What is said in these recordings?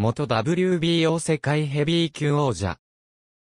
元 WBO 世界ヘビー級王者。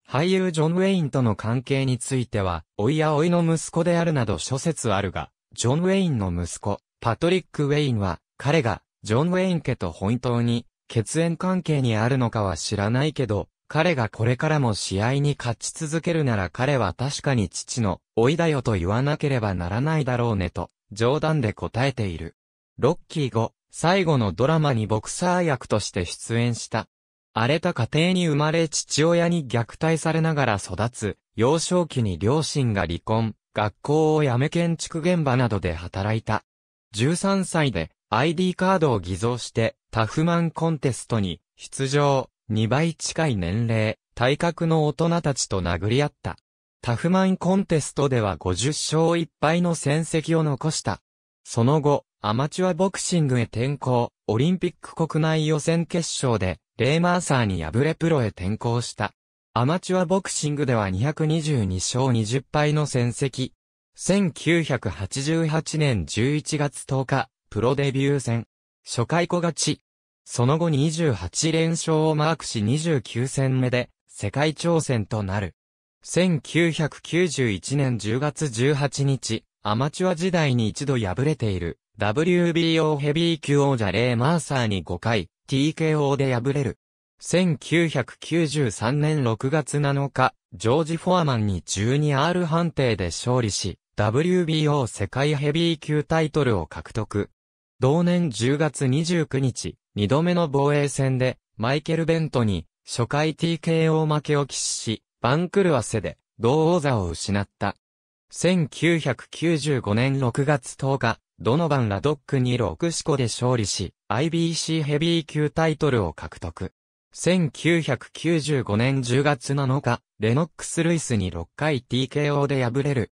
俳優ジョン・ウェインとの関係については、おいやおいの息子であるなど諸説あるが、ジョン・ウェインの息子、パトリック・ウェインは、彼が、ジョン・ウェイン家と本当に、血縁関係にあるのかは知らないけど、彼がこれからも試合に勝ち続けるなら彼は確かに父の、おいだよと言わなければならないだろうねと、冗談で答えている。ロッキー5、最後のドラマにボクサー役として出演した。荒れた家庭に生まれ父親に虐待されながら育つ、幼少期に両親が離婚、学校を辞め建築現場などで働いた。13歳で ID カードを偽造してタフマンコンテストに出場、2倍近い年齢、体格の大人たちと殴り合った。タフマンコンテストでは50勝1敗の戦績を残した。その後、アマチュアボクシングへ転向、オリンピック国内予選決勝で、レイマーサーに敗れプロへ転向した。アマチュアボクシングでは222勝20敗の戦績。1988年11月10日、プロデビュー戦。初回小勝ち。その後28連勝をマークし29戦目で、世界挑戦となる。1991年10月18日、アマチュア時代に一度敗れている。WBO ヘビー級王者レイ・マーサーに5回、TKO で敗れる。1993年6月7日、ジョージ・フォアマンに 12R 判定で勝利し、WBO 世界ヘビー級タイトルを獲得。同年10月29日、2度目の防衛戦で、マイケル・ベントに、初回 TKO 負けを喫し、番狂わせで、同王座を失った。1995年6月10日、ドノバン・ラドックに6四個で勝利し、IBC ヘビー級タイトルを獲得。1995年10月7日、レノックス・ルイスに6回 TKO で敗れる。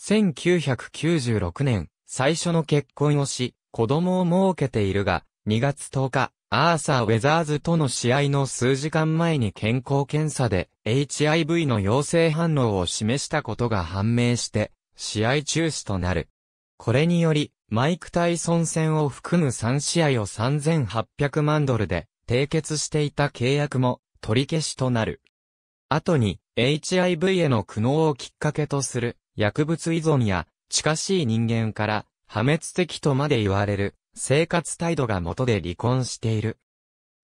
1996年、最初の結婚をし、子供を設けているが、2月10日、アーサー・ウェザーズとの試合の数時間前に健康検査で HIV の陽性反応を示したことが判明して、試合中止となる。これにより、マイク・タイソン戦を含む3試合を3800万ドルで締結していた契約も取り消しとなる。後に HIV への苦悩をきっかけとする薬物依存や近しい人間から破滅的とまで言われる生活態度が元で離婚している。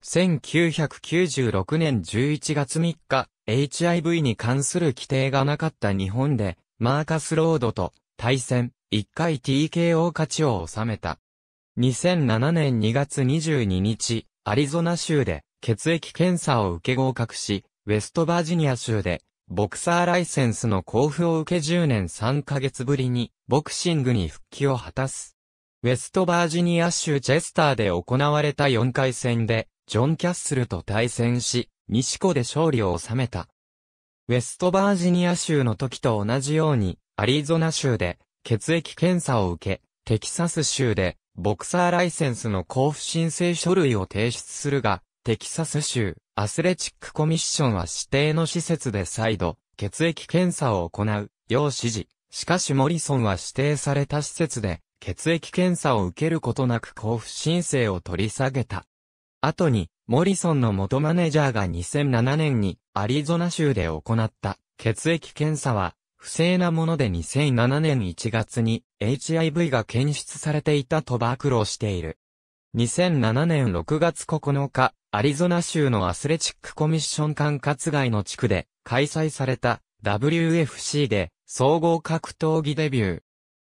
1996年11月3日、HIV に関する規定がなかった日本で、マーカス・ロードと対戦、1回 TKO 勝ちを収めた。2007年2月22日、アリゾナ州で血液検査を受け合格し、ウェストバージニア州でボクサーライセンスの交付を受け10年3ヶ月ぶりにボクシングに復帰を果たす。ウェストバージニア州チェスターで行われた4回戦で、ジョン・キャッスルと対戦し、西湖で勝利を収めた。ウェストバージニア州の時と同じように、アリゾナ州で、血液検査を受け、テキサス州で、ボクサーライセンスの交付申請書類を提出するが、テキサス州、アスレチックコミッションは指定の施設で再度、血液検査を行う、よう指示。しかしモリソンは指定された施設で、血液検査を受けることなく交付申請を取り下げた。後に、モリソンの元マネージャーが2007年にアリゾナ州で行った血液検査は不正なもので2007年1月に HIV が検出されていたと暴露している。2007年6月9日、アリゾナ州のアスレチックコミッション管轄外の地区で開催された WFC で総合格闘技デビュー。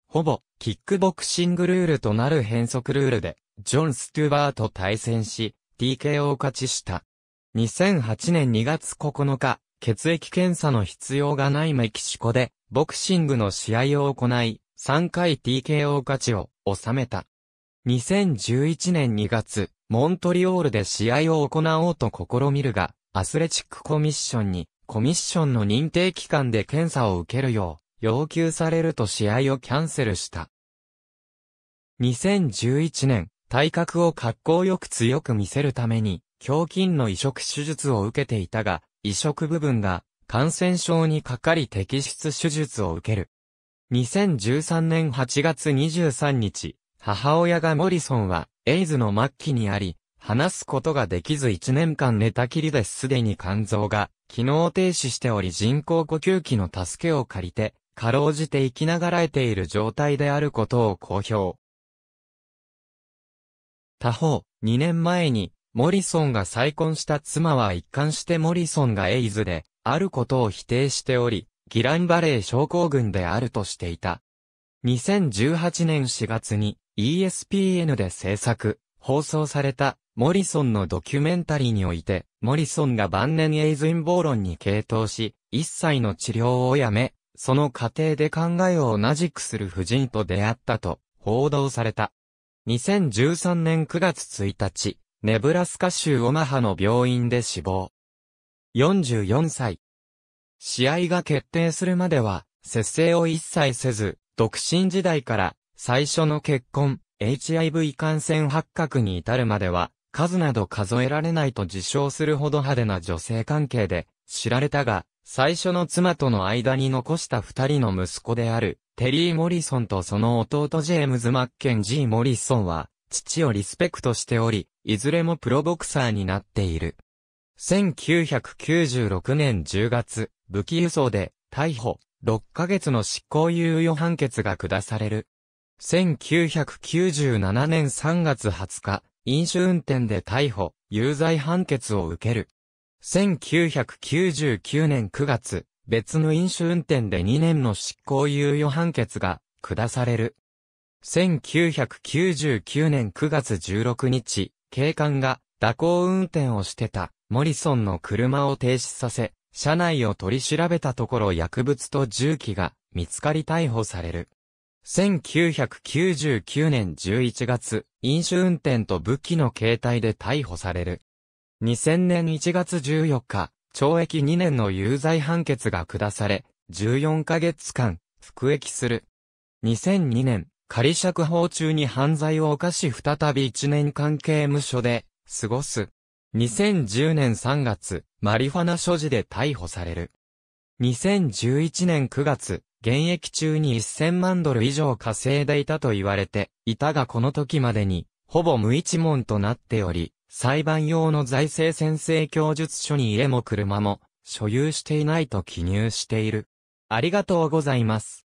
ほぼキックボクシングルールとなる変則ルールでジョン・ストゥバーと対戦し TKO 勝ちした。2008年2月9日、血液検査の必要がないメキシコで、ボクシングの試合を行い、3回 TKO 勝ちを収めた。2011年2月、モントリオールで試合を行おうと試みるが、アスレチックコミッションに、コミッションの認定機関で検査を受けるよう、要求されると試合をキャンセルした。2011年、体格を格好よく強く見せるために、胸筋の移植手術を受けていたが、移植部分が感染症にかかり摘出手術を受ける。2013年8月23日、母親がモリソンはエイズの末期にあり、話すことができず1年間寝たきりですでに肝臓が機能停止しており人工呼吸器の助けを借りて、かろうじて生きながらえている状態であることを公表。他方、2年前にモリソンが再婚した妻は一貫してモリソンがエイズで、あることを否定しており、ギランバレー症候群であるとしていた。2018年4月に ESPN で制作、放送されたモリソンのドキュメンタリーにおいて、モリソンが晩年エイズ陰謀論に傾倒し、一切の治療をやめ、その過程で考えを同じくする婦人と出会ったと報道された。2013年9月1日、ネブラスカ州オマハの病院で死亡。44歳。試合が決定するまでは、節制を一切せず、独身時代から最初の結婚、HIV 感染発覚に至るまでは、数など数えられないと自称するほど派手な女性関係で知られたが、最初の妻との間に残した二人の息子である、テリー・モリソンとその弟ジェームズ・マッケンジー・モリソンは、父をリスペクトしており、いずれもプロボクサーになっている。1996年10月、武器輸送で逮捕、6ヶ月の執行猶予判決が下される。1997年3月20日、飲酒運転で逮捕、有罪判決を受ける。1999年9月、別の飲酒運転で2年の執行猶予判決が下される。1999年9月16日、警官が蛇行運転をしてた、モリソンの車を停止させ、車内を取り調べたところ薬物と銃器が見つかり逮捕される。1999年11月、飲酒運転と武器の携帯で逮捕される。2000年1月14日、懲役2年の有罪判決が下され、14ヶ月間、服役する。2002年、仮釈放中に犯罪を犯し再び1年間刑務所で過ごす。2010年3月、マリファナ所持で逮捕される。2011年9月、現役中に1000万ドル以上稼いでいたと言われていたがこの時までに、ほぼ無一文となっており、裁判用の財政宣誓供述書に家も車も所有していないと記入している。ありがとうございます。